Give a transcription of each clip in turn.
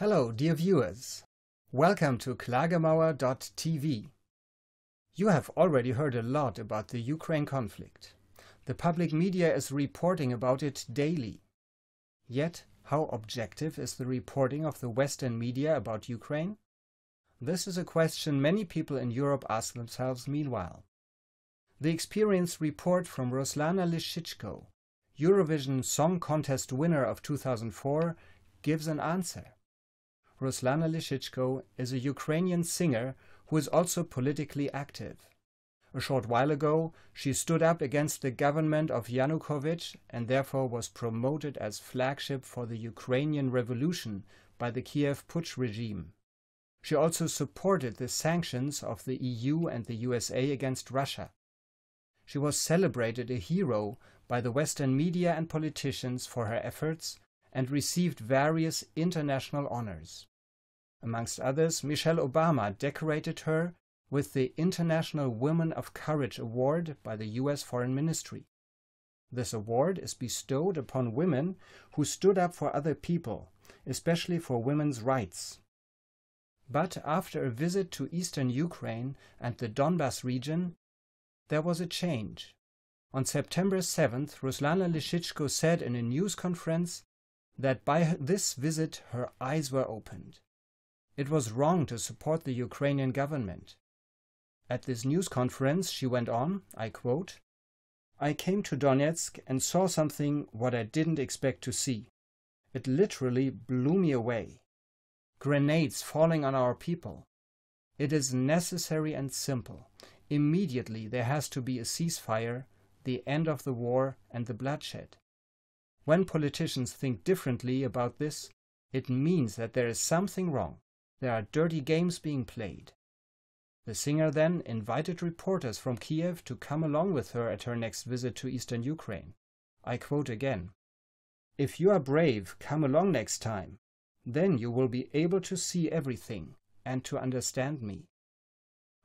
Hello, dear viewers. Welcome to Klagemauer.tv. You have already heard a lot about the Ukraine conflict. The public media is reporting about it daily. Yet, how objective is the reporting of the Western media about Ukraine? This is a question many people in Europe ask themselves meanwhile. The experience report from Roslana Lishichko, Eurovision Song Contest winner of 2004, gives an answer. Ruslana Lyshchko is a Ukrainian singer who is also politically active. A short while ago, she stood up against the government of Yanukovych and therefore was promoted as flagship for the Ukrainian Revolution by the Kiev Putsch regime. She also supported the sanctions of the EU and the USA against Russia. She was celebrated a hero by the Western media and politicians for her efforts and received various international honors. Amongst others, Michelle Obama decorated her with the International Women of Courage Award by the U.S. Foreign Ministry. This award is bestowed upon women who stood up for other people, especially for women's rights. But after a visit to eastern Ukraine and the Donbas region, there was a change. On September 7th, Ruslana Lyshchko said in a news conference that by this visit her eyes were opened. It was wrong to support the Ukrainian government. At this news conference, she went on, I quote, I came to Donetsk and saw something what I didn't expect to see. It literally blew me away. Grenades falling on our people. It is necessary and simple. Immediately there has to be a ceasefire, the end of the war and the bloodshed. When politicians think differently about this, it means that there is something wrong. There are dirty games being played. The singer then invited reporters from Kiev to come along with her at her next visit to eastern Ukraine. I quote again If you are brave, come along next time. Then you will be able to see everything and to understand me.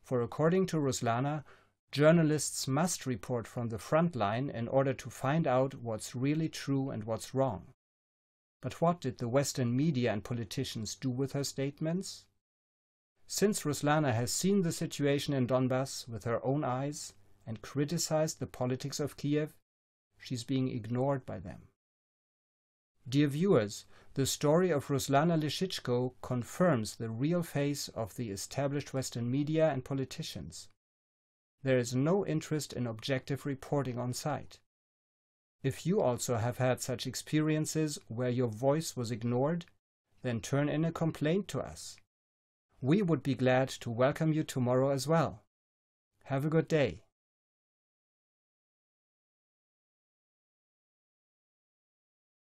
For according to Ruslana, Journalists must report from the front line in order to find out what's really true and what's wrong. But what did the Western media and politicians do with her statements? Since Ruslana has seen the situation in Donbass with her own eyes and criticized the politics of Kiev, she's being ignored by them. Dear viewers, the story of Ruslana Lyshchko confirms the real face of the established Western media and politicians there is no interest in objective reporting on site. If you also have had such experiences where your voice was ignored, then turn in a complaint to us. We would be glad to welcome you tomorrow as well. Have a good day.